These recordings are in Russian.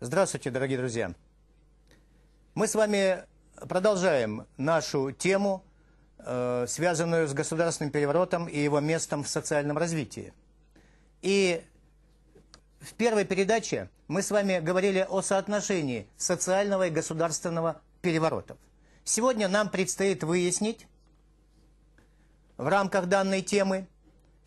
Здравствуйте, дорогие друзья. Мы с вами продолжаем нашу тему, э, связанную с государственным переворотом и его местом в социальном развитии. И в первой передаче мы с вами говорили о соотношении социального и государственного переворотов. Сегодня нам предстоит выяснить в рамках данной темы,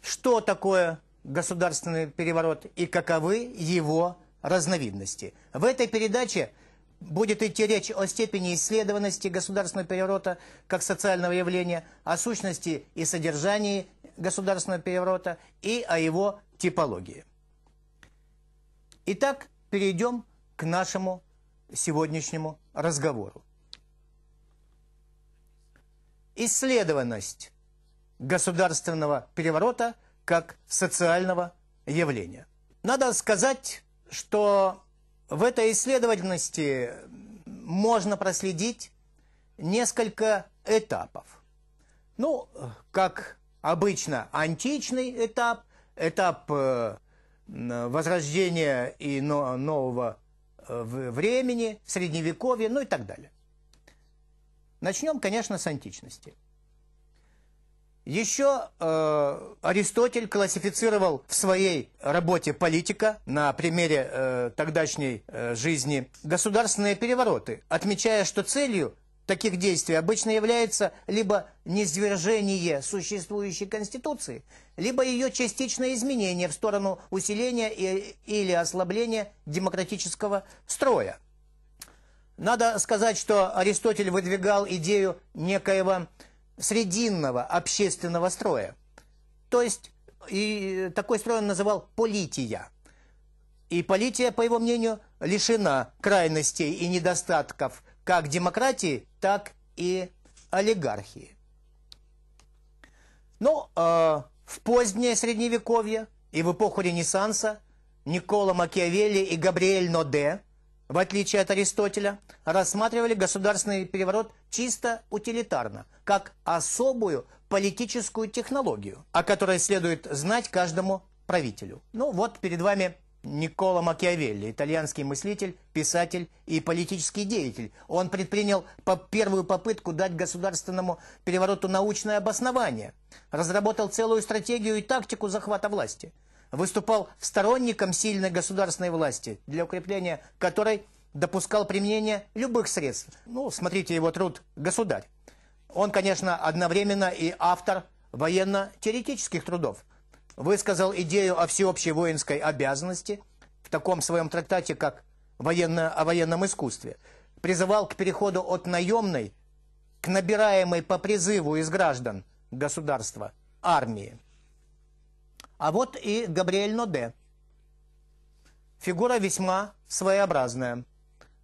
что такое государственный переворот и каковы его разновидности. В этой передаче будет идти речь о степени исследованности государственного переворота как социального явления, о сущности и содержании государственного переворота и о его типологии. Итак, перейдем к нашему сегодняшнему разговору. Исследованность государственного переворота как социального явления. Надо сказать, что в этой исследовательности можно проследить несколько этапов. Ну, как обычно, античный этап, этап э, возрождения и нового э, времени, средневековья, ну и так далее. Начнем, конечно, с античности. Еще э, Аристотель классифицировал в своей работе «Политика» на примере э, тогдашней э, жизни государственные перевороты, отмечая, что целью таких действий обычно является либо низвержение существующей конституции, либо ее частичное изменение в сторону усиления и, или ослабления демократического строя. Надо сказать, что Аристотель выдвигал идею некоего срединного общественного строя. То есть и такой строй он называл политея, И политея по его мнению, лишена крайностей и недостатков как демократии, так и олигархии. Но ну, э, а в позднее Средневековье и в эпоху Ренессанса Никола Макиавелли и Габриэль Ноде, в отличие от Аристотеля, рассматривали государственный переворот чисто утилитарно, как особую политическую технологию, о которой следует знать каждому правителю. Ну вот перед вами Никола Макиавелли, итальянский мыслитель, писатель и политический деятель. Он предпринял по первую попытку дать государственному перевороту научное обоснование, разработал целую стратегию и тактику захвата власти, выступал сторонником сильной государственной власти, для укрепления которой – допускал применение любых средств. Ну, смотрите его труд «Государь». Он, конечно, одновременно и автор военно-теоретических трудов. Высказал идею о всеобщей воинской обязанности в таком своем трактате, как военно, «О военном искусстве». Призывал к переходу от наемной к набираемой по призыву из граждан государства армии. А вот и Габриэль Ноде. Фигура весьма своеобразная.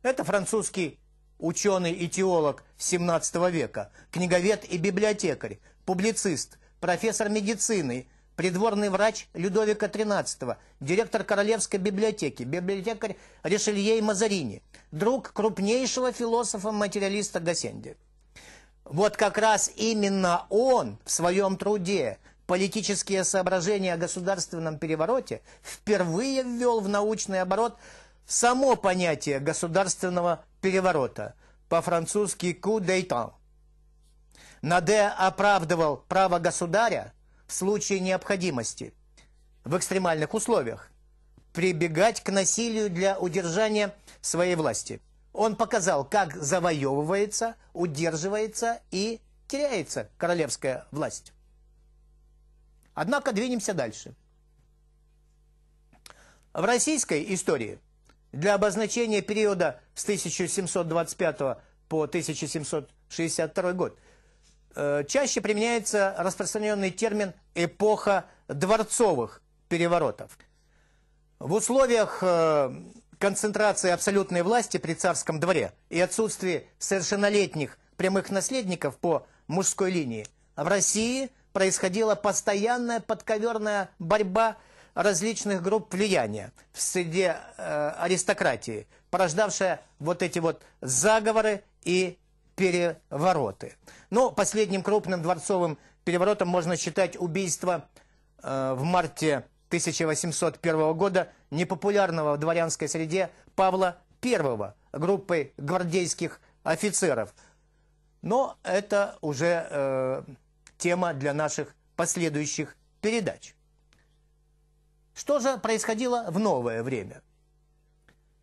Это французский ученый и теолог XVII века, книговед и библиотекарь, публицист, профессор медицины, придворный врач Людовика XIII, директор Королевской библиотеки, библиотекарь Ришелье и Мазарини, друг крупнейшего философа-материалиста Гасенди. Вот как раз именно он в своем труде «Политические соображения о государственном перевороте» впервые ввел в научный оборот само понятие государственного переворота, по-французски coup d'état Наде оправдывал право государя в случае необходимости в экстремальных условиях прибегать к насилию для удержания своей власти. Он показал, как завоевывается, удерживается и теряется королевская власть. Однако двинемся дальше. В российской истории – для обозначения периода с 1725 по 1762 год э, чаще применяется распространенный термин «эпоха дворцовых переворотов». В условиях э, концентрации абсолютной власти при царском дворе и отсутствии совершеннолетних прямых наследников по мужской линии, в России происходила постоянная подковерная борьба различных групп влияния в среде э, аристократии, порождавшая вот эти вот заговоры и перевороты. Но ну, последним крупным дворцовым переворотом можно считать убийство э, в марте 1801 года непопулярного в дворянской среде Павла I группой гвардейских офицеров. Но это уже э, тема для наших последующих передач. Что же происходило в новое время?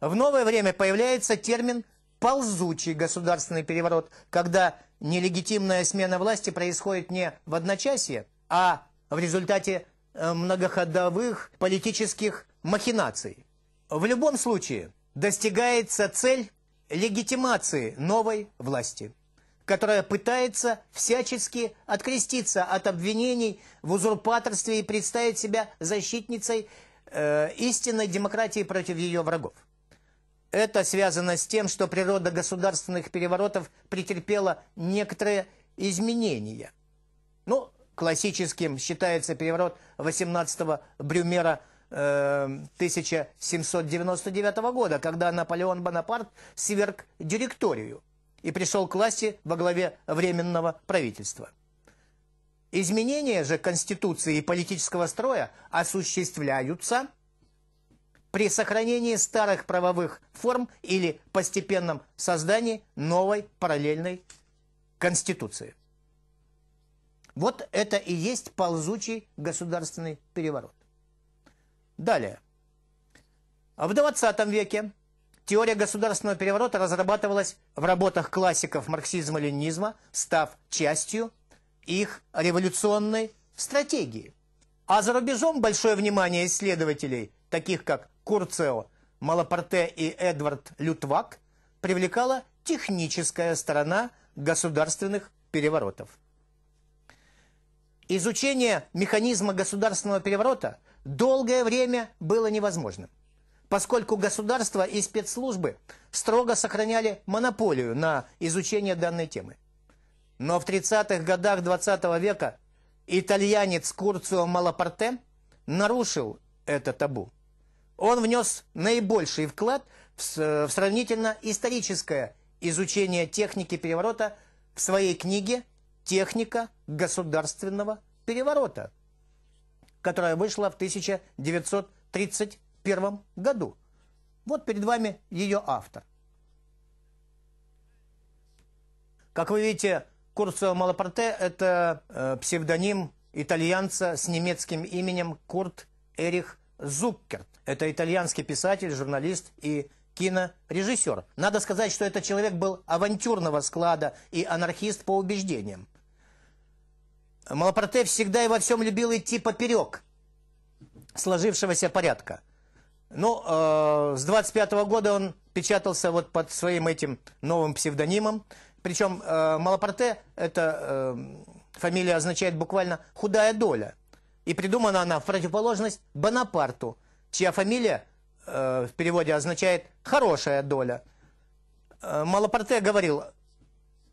В новое время появляется термин «ползучий государственный переворот», когда нелегитимная смена власти происходит не в одночасье, а в результате э, многоходовых политических махинаций. В любом случае достигается цель легитимации новой власти которая пытается всячески откреститься от обвинений в узурпаторстве и представить себя защитницей э, истинной демократии против ее врагов. Это связано с тем, что природа государственных переворотов претерпела некоторые изменения. Ну, классическим считается переворот 18-го Брюмера э, 1799 года, когда Наполеон Бонапарт сверг директорию – и пришел к власти во главе Временного правительства. Изменения же Конституции и политического строя осуществляются при сохранении старых правовых форм или постепенном создании новой параллельной Конституции. Вот это и есть ползучий государственный переворот. Далее. В 20 веке Теория государственного переворота разрабатывалась в работах классиков марксизма-ленинизма, став частью их революционной стратегии. А за рубежом большое внимание исследователей, таких как Курцео, Малапарте и Эдвард Лютвак, привлекала техническая сторона государственных переворотов. Изучение механизма государственного переворота долгое время было невозможным поскольку государства и спецслужбы строго сохраняли монополию на изучение данной темы. Но в 30-х годах 20 -го века итальянец Курцио Малапарте нарушил это табу. Он внес наибольший вклад в сравнительно историческое изучение техники переворота в своей книге «Техника государственного переворота», которая вышла в 1930 1991 году. Вот перед вами ее автор. Как вы видите, Курцо Малапарте – это э, псевдоним итальянца с немецким именем Курт Эрих Зуккерт. Это итальянский писатель, журналист и кинорежиссер. Надо сказать, что этот человек был авантюрного склада и анархист по убеждениям. Малапарте всегда и во всем любил идти поперек сложившегося порядка – ну, э, с 25 -го года он печатался вот под своим этим новым псевдонимом. Причем э, Малапарте, это э, фамилия означает буквально «худая доля». И придумана она в противоположность Бонапарту, чья фамилия э, в переводе означает «хорошая доля». Э, Малапарте говорил,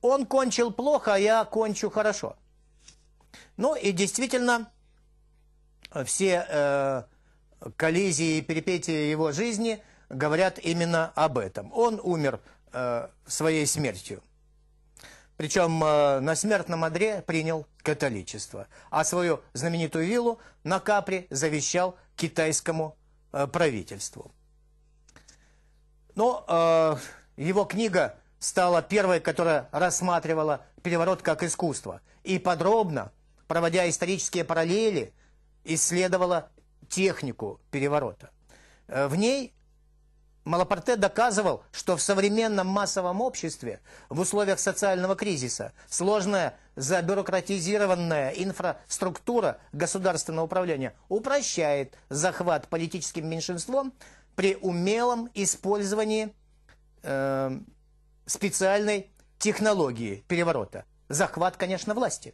он кончил плохо, а я кончу хорошо. Ну и действительно, все... Э, коллизии и перипетии его жизни говорят именно об этом. Он умер э, своей смертью. Причем э, на смертном одре принял католичество. А свою знаменитую виллу на Капри завещал китайскому э, правительству. Но э, его книга стала первой, которая рассматривала переворот как искусство. И подробно, проводя исторические параллели, исследовала технику переворота. Э, в ней Малапарте доказывал, что в современном массовом обществе, в условиях социального кризиса, сложная забюрократизированная инфраструктура государственного управления упрощает захват политическим меньшинством при умелом использовании э, специальной технологии переворота. Захват, конечно, власти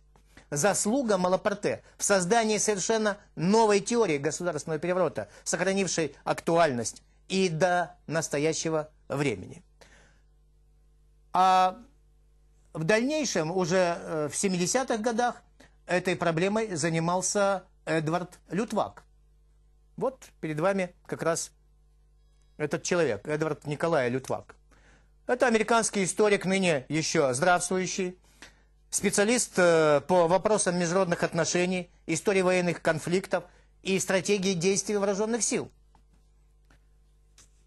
заслуга Малапарте в создании совершенно новой теории государственного переворота, сохранившей актуальность и до настоящего времени. А в дальнейшем, уже э, в 70-х годах, этой проблемой занимался Эдвард Лютвак. Вот перед вами как раз этот человек, Эдвард Николай Лютвак. Это американский историк, ныне еще здравствующий, специалист э, по вопросам международных отношений, истории военных конфликтов и стратегии действий вооруженных сил.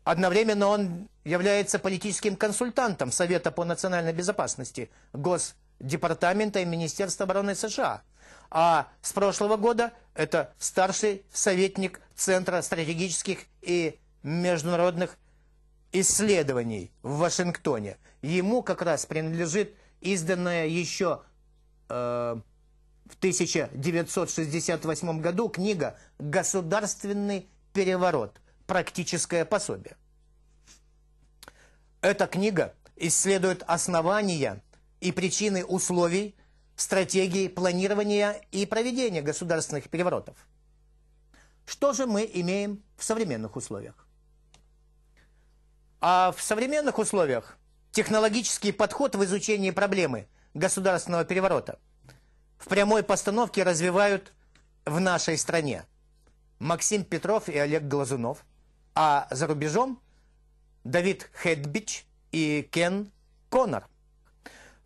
Одновременно он является политическим консультантом Совета по национальной безопасности Госдепартамента и Министерства обороны США. А с прошлого года это старший советник Центра стратегических и международных исследований в Вашингтоне. Ему как раз принадлежит изданная еще э, в 1968 году книга «Государственный переворот. Практическое пособие». Эта книга исследует основания и причины условий, стратегии планирования и проведения государственных переворотов. Что же мы имеем в современных условиях? А в современных условиях технологический подход в изучении проблемы государственного переворота в прямой постановке развивают в нашей стране Максим Петров и Олег Глазунов, а за рубежом Давид Хедбич и Кен Коннор.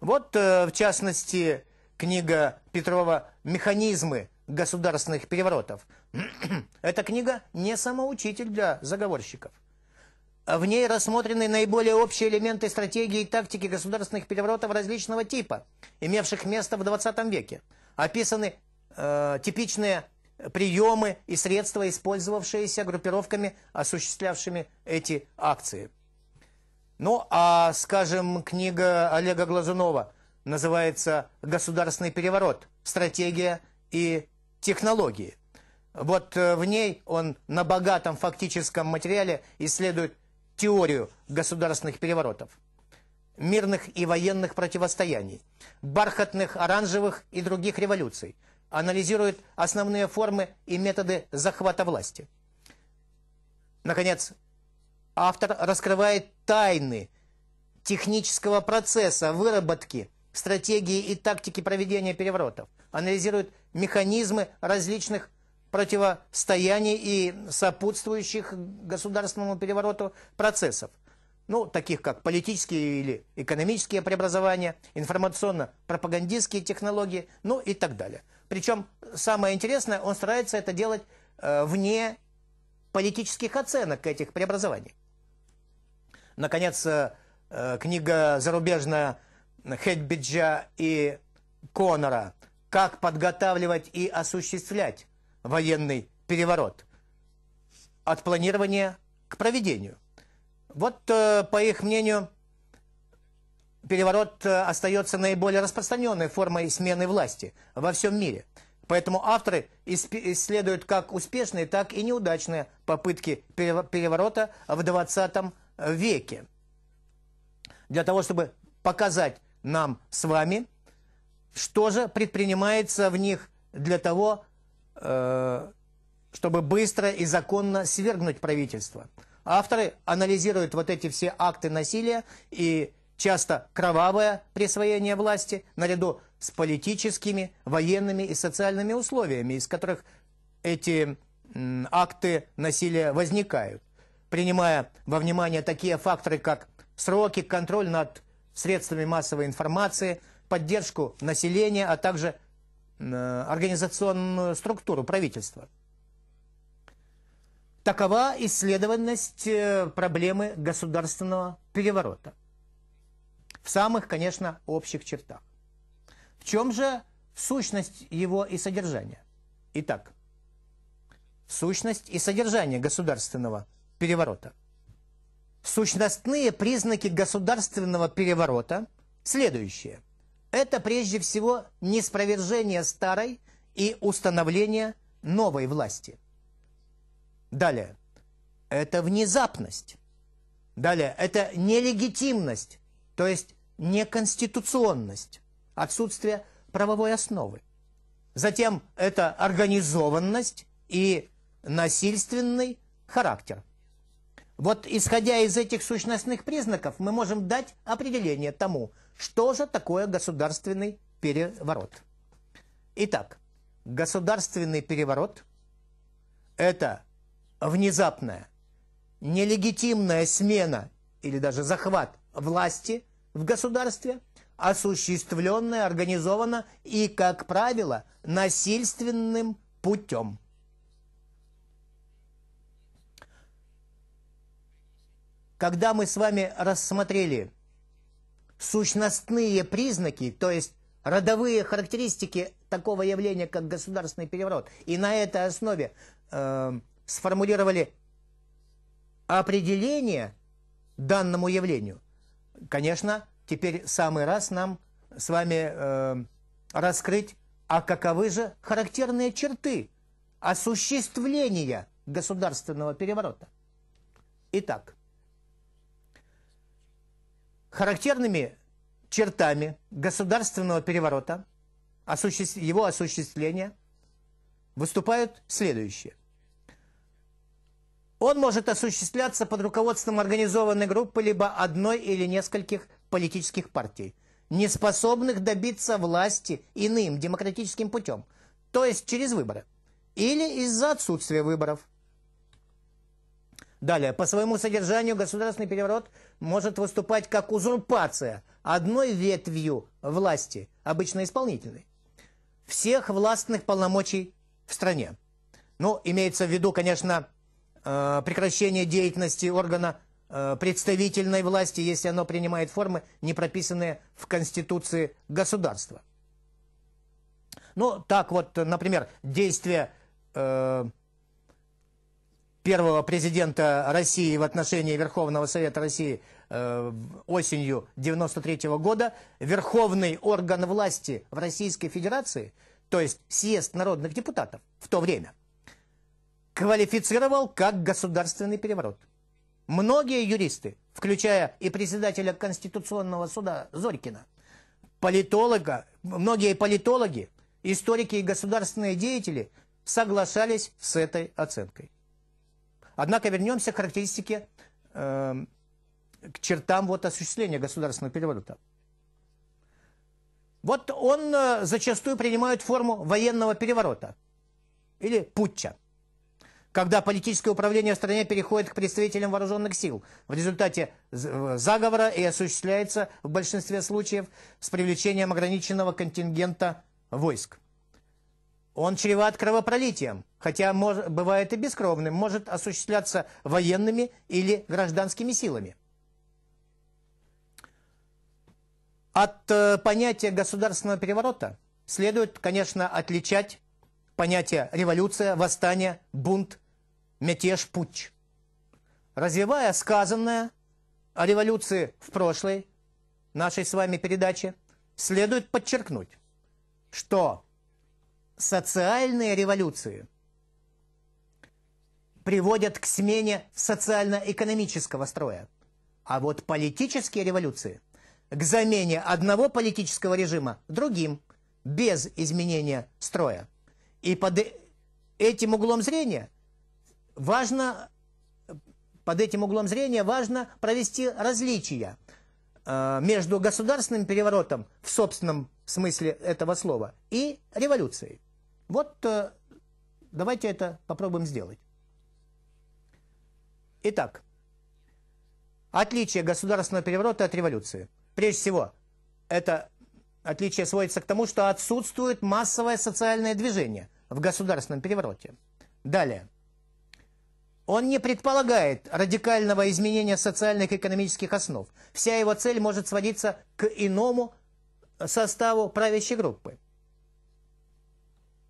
Вот, э, в частности, книга Петрова «Механизмы государственных переворотов». Эта книга не самоучитель для заговорщиков. В ней рассмотрены наиболее общие элементы стратегии и тактики государственных переворотов различного типа, имевших место в 20 веке. Описаны э, типичные приемы и средства, использовавшиеся группировками, осуществлявшими эти акции. Ну, а, скажем, книга Олега Глазунова называется «Государственный переворот. Стратегия и технологии». Вот э, в ней он на богатом фактическом материале исследует теорию государственных переворотов, мирных и военных противостояний, бархатных, оранжевых и других революций, анализирует основные формы и методы захвата власти. Наконец, автор раскрывает тайны технического процесса выработки стратегии и тактики проведения переворотов, анализирует механизмы различных противостояний и сопутствующих государственному перевороту процессов. Ну, таких как политические или экономические преобразования, информационно-пропагандистские технологии, ну и так далее. Причем самое интересное, он старается это делать э, вне политических оценок этих преобразований. Наконец, э, э книга зарубежная Хедбиджа и Конора «Как подготавливать и осуществлять военный переворот. От планирования к проведению. Вот, э, по их мнению, переворот э, остается наиболее распространенной формой смены власти во всем мире. Поэтому авторы исследуют как успешные, так и неудачные попытки переворота в 20 веке. Для того, чтобы показать нам с вами, что же предпринимается в них для того, Э, чтобы быстро и законно свергнуть правительство. Авторы анализируют вот эти все акты насилия и часто кровавое присвоение власти наряду с политическими, военными и социальными условиями, из которых эти акты насилия возникают, принимая во внимание такие факторы, как сроки, контроль над средствами массовой информации, поддержку населения, а также Э, организационную структуру правительства. Такова исследованность э, проблемы государственного переворота. В самых, конечно, общих чертах. В чем же сущность его и содержание? Итак, сущность и содержание государственного переворота. Сущностные признаки государственного переворота следующие. Это прежде всего неспровержение старой и установление новой власти. Далее. Это внезапность. Далее. Это нелегитимность, то есть неконституционность, отсутствие правовой основы. Затем это организованность и насильственный характер. Вот исходя из этих сущностных признаков, мы можем дать определение тому, что же такое государственный переворот. Итак, государственный переворот – это внезапная, нелегитимная смена или даже захват власти в государстве, осуществленная, организована и, как правило, насильственным путем. когда мы с вами рассмотрели сущностные признаки, то есть родовые характеристики такого явления, как государственный переворот, и на этой основе э, сформулировали определение данному явлению, конечно, теперь самый раз нам с вами э, раскрыть, а каковы же характерные черты осуществления государственного переворота. Итак, Характерными чертами государственного переворота, его осуществления, выступают следующие. Он может осуществляться под руководством организованной группы либо одной или нескольких политических партий, не способных добиться власти иным демократическим путем, то есть через выборы, или из-за отсутствия выборов. Далее, по своему содержанию государственный переворот может выступать как узурпация одной ветвью власти, обычно исполнительной, всех властных полномочий в стране. Ну, имеется в виду, конечно, э, прекращение деятельности органа э, представительной власти, если оно принимает формы, не прописанные в Конституции государства. Ну, так вот, например, действия э, первого президента России в отношении Верховного Совета России э, осенью 93 -го года, верховный орган власти в Российской Федерации, то есть съезд народных депутатов в то время, квалифицировал как государственный переворот. Многие юристы, включая и председателя Конституционного суда Зорькина, политолога, многие политологи, историки и государственные деятели соглашались с этой оценкой. Однако вернемся к характеристике, эм, к чертам вот осуществления государственного переворота. Вот он э, зачастую принимает форму военного переворота или путча, когда политическое управление в стране переходит к представителям вооруженных сил. В результате э, заговора и осуществляется в большинстве случаев с привлечением ограниченного контингента войск. Он чреват кровопролитием, хотя может, бывает и бескровным, может осуществляться военными или гражданскими силами. От э, понятия государственного переворота следует, конечно, отличать понятия революция, восстание, бунт, мятеж, путч. Развивая сказанное о революции в прошлой нашей с вами передаче, следует подчеркнуть, что социальные революции – приводят к смене социально-экономического строя. А вот политические революции к замене одного политического режима другим, без изменения строя. И под этим углом зрения важно, под этим углом зрения важно провести различия э, между государственным переворотом в собственном смысле этого слова и революцией. Вот э, давайте это попробуем сделать. Итак, отличие государственного переворота от революции. Прежде всего, это отличие сводится к тому, что отсутствует массовое социальное движение в государственном перевороте. Далее. Он не предполагает радикального изменения социальных и экономических основ. Вся его цель может сводиться к иному составу правящей группы.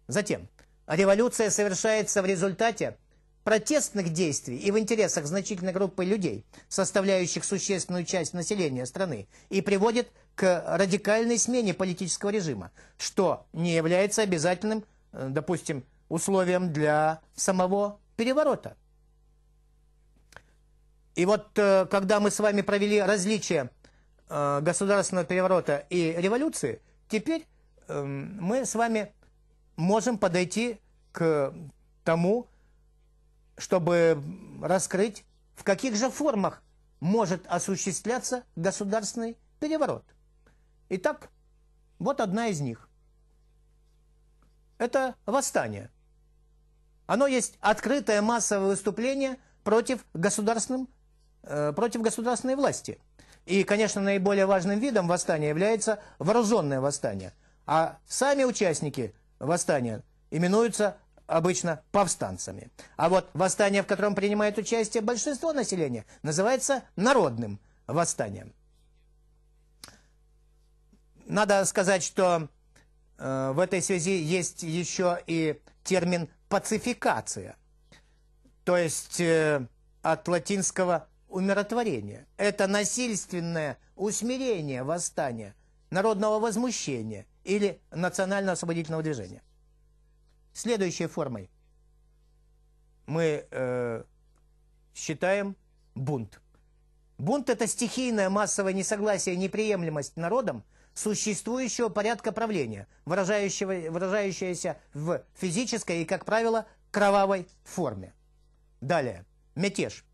Затем, революция совершается в результате протестных действий и в интересах значительной группы людей, составляющих существенную часть населения страны, и приводит к радикальной смене политического режима, что не является обязательным, э, допустим, условием для самого переворота. И вот э, когда мы с вами провели различие э, государственного переворота и революции, теперь эм, мы с вами можем подойти к тому, чтобы раскрыть, в каких же формах может осуществляться государственный переворот. Итак, вот одна из них. Это восстание. Оно есть открытое массовое выступление против, государственным, э, против государственной власти. И, конечно, наиболее важным видом восстания является вооруженное восстание. А сами участники восстания именуются обычно повстанцами. А вот восстание, в котором принимает участие большинство населения, называется народным восстанием. Надо сказать, что э, в этой связи есть еще и термин «пацификация», то есть э, от латинского «умиротворение». Это насильственное усмирение восстания, народного возмущения или национально-освободительного движения следующей формой. Мы э, считаем бунт. Бунт – это стихийное массовое несогласие, неприемлемость народом существующего порядка правления, выражающего, выражающееся в физической и, как правило, кровавой форме. Далее. Мятеж.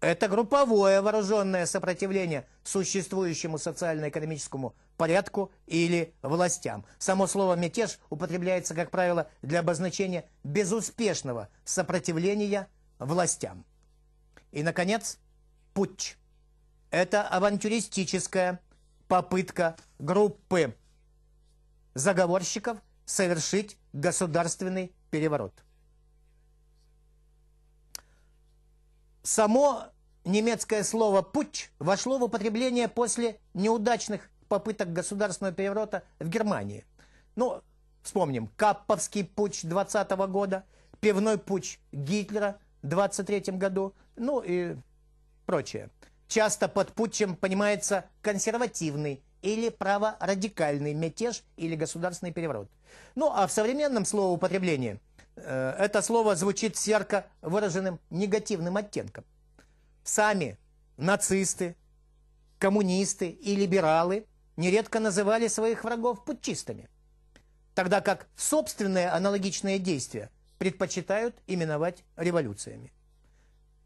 Это групповое вооруженное сопротивление существующему социально-экономическому порядку или властям. Само слово «мятеж» употребляется, как правило, для обозначения безуспешного сопротивления властям. И, наконец, путч. Это авантюристическая попытка группы заговорщиков совершить государственный переворот. Само немецкое слово «путч» вошло в употребление после неудачных попыток государственного переворота в Германии. Ну, вспомним, Капповский путь 20 -го года, пивной путь Гитлера в 23 году, ну и прочее. Часто под путчем понимается консервативный или праворадикальный мятеж или государственный переворот. Ну а в современном словоупотреблении э, это слово звучит с ярко выраженным негативным оттенком. Сами нацисты, коммунисты и либералы нередко называли своих врагов путчистами, тогда как собственные аналогичные действия предпочитают именовать революциями.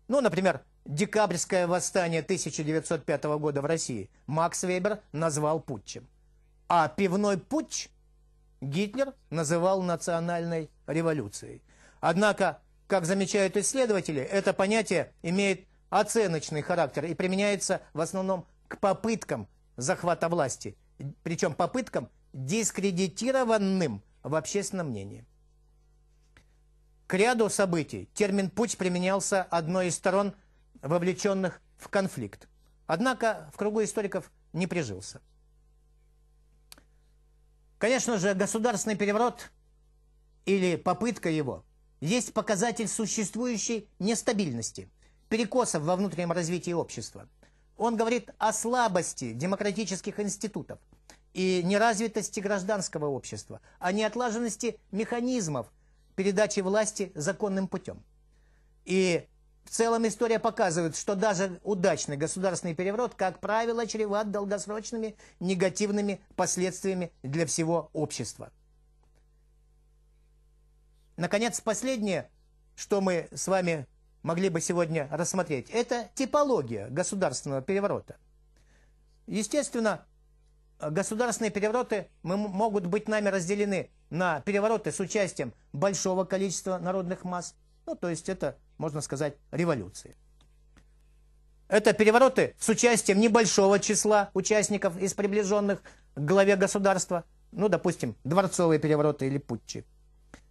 Ну, например, декабрьское восстание 1905 года в России Макс Вебер назвал путчем, а пивной путч Гитлер называл национальной революцией. Однако, как замечают исследователи, это понятие имеет оценочный характер и применяется в основном к попыткам захвата власти, причем попыткам, дискредитированным в общественном мнении. К ряду событий термин «путь» применялся одной из сторон, вовлеченных в конфликт. Однако в кругу историков не прижился. Конечно же, государственный переворот или попытка его есть показатель существующей нестабильности, перекосов во внутреннем развитии общества – он говорит о слабости демократических институтов и неразвитости гражданского общества, о неотлаженности механизмов передачи власти законным путем. И в целом история показывает, что даже удачный государственный переворот, как правило, чреват долгосрочными негативными последствиями для всего общества. Наконец, последнее, что мы с вами могли бы сегодня рассмотреть, это типология государственного переворота. Естественно, государственные перевороты мы, могут быть нами разделены на перевороты с участием большого количества народных масс, ну, то есть это, можно сказать, революции. Это перевороты с участием небольшого числа участников из приближенных к главе государства, ну, допустим, дворцовые перевороты или путчи.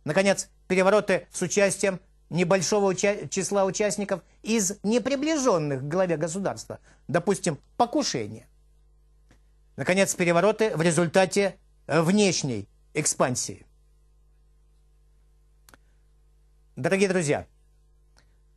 Наконец, перевороты с участием небольшого уча числа участников из неприближенных к главе государства, допустим, покушения. Наконец, перевороты в результате внешней экспансии. Дорогие друзья,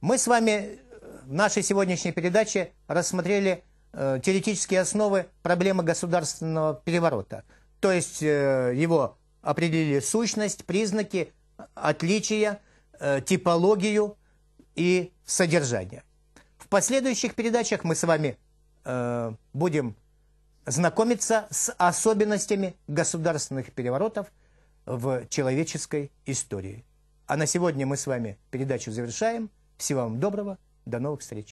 мы с вами в нашей сегодняшней передаче рассмотрели э, теоретические основы проблемы государственного переворота. То есть э, его определили сущность, признаки, отличия – Э, типологию и содержание. В последующих передачах мы с вами э, будем знакомиться с особенностями государственных переворотов в человеческой истории. А на сегодня мы с вами передачу завершаем. Всего вам доброго, до новых встреч.